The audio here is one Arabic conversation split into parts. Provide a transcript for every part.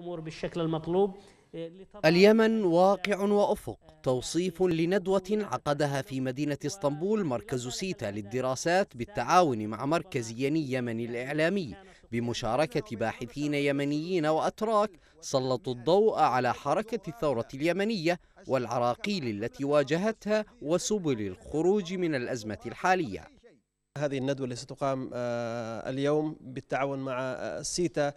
الأمور بالشكل المطلوب اليمن واقع وافق توصيف لندوه عقدها في مدينه اسطنبول مركز سيتا للدراسات بالتعاون مع مركز يني يمني الاعلامي بمشاركه باحثين يمنيين واتراك سلطوا الضوء على حركه الثوره اليمنيه والعراقيل التي واجهتها وسبل الخروج من الازمه الحاليه هذه الندوه التي ستقام اليوم بالتعاون مع سيتا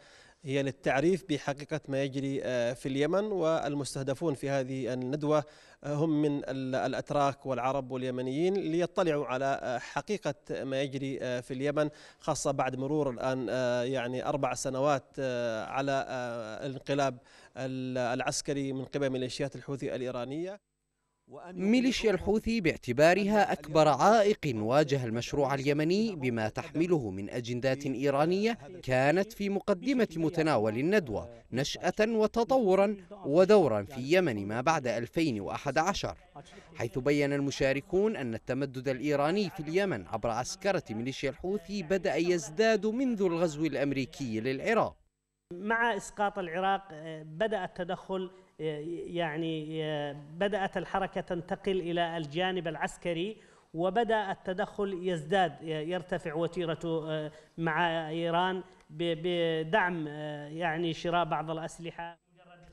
هي للتعريف بحقيقة ما يجري آه، في اليمن والمستهدفون في هذه الندوة آه، هم من الأتراك والعرب واليمنيين ليطلعوا على آه، حقيقة ما يجري في اليمن خاصة بعد مرور الآن يعني أربع سنوات على الانقلاب العسكري من قبل ميليشيات الحوثي الإيرانية ميليشيا الحوثي باعتبارها أكبر عائق واجه المشروع اليمني بما تحمله من أجندات إيرانية كانت في مقدمة متناول الندوة آه، نشأة وتطورا يعني ودورا في يعني يمن ما بعد 2011 حيث بين المشاركون أن التمدد الإيراني في اليمن عبر عسكرة ميليشيا الحوثي بدأ يزداد منذ الغزو الأمريكي للعراق مع إسقاط العراق آه، بدأ التدخل يعني آه، بدأت الحركة تنتقل إلى الجانب العسكري وبدأ التدخل يزداد يرتفع وتيرته آه، مع إيران بدعم آه، يعني شراء بعض الأسلحة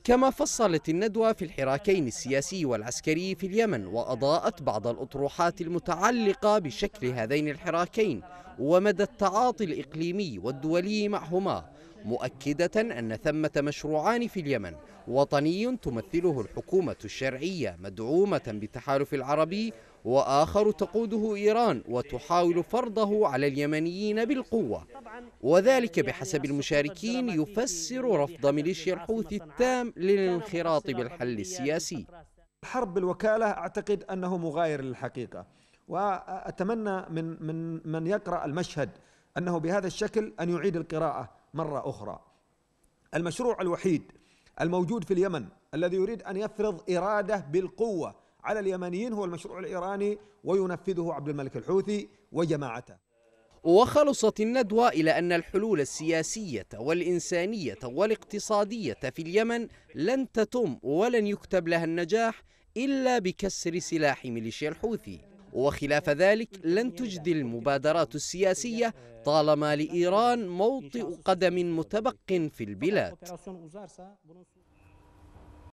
كما فصلت الندوة في الحراكين السياسي والعسكري في اليمن وأضاءت بعض الأطروحات المتعلقة بشكل هذين الحراكين ومدى التعاطي الإقليمي والدولي معهما مؤكدة أن ثمة مشروعان في اليمن وطني تمثله الحكومة الشرعية مدعومة بالتحالف العربي وآخر تقوده إيران وتحاول فرضه على اليمنيين بالقوة وذلك بحسب المشاركين يفسر رفض ميليشيا الحوثي التام للانخراط بالحل السياسي الحرب بالوكالة أعتقد أنه مغاير للحقيقة وأتمنى من, من, من يقرأ المشهد أنه بهذا الشكل أن يعيد القراءة مرة أخرى المشروع الوحيد الموجود في اليمن الذي يريد أن يفرض إرادة بالقوة على اليمنيين هو المشروع الإيراني وينفذه عبد الملك الحوثي وجماعته وخلصت الندوة إلى أن الحلول السياسية والإنسانية والاقتصادية في اليمن لن تتم ولن يكتب لها النجاح إلا بكسر سلاح ميليشيا الحوثي وخلاف ذلك لن تجدي المبادرات السياسية طالما لإيران موطئ قدم متبق في البلاد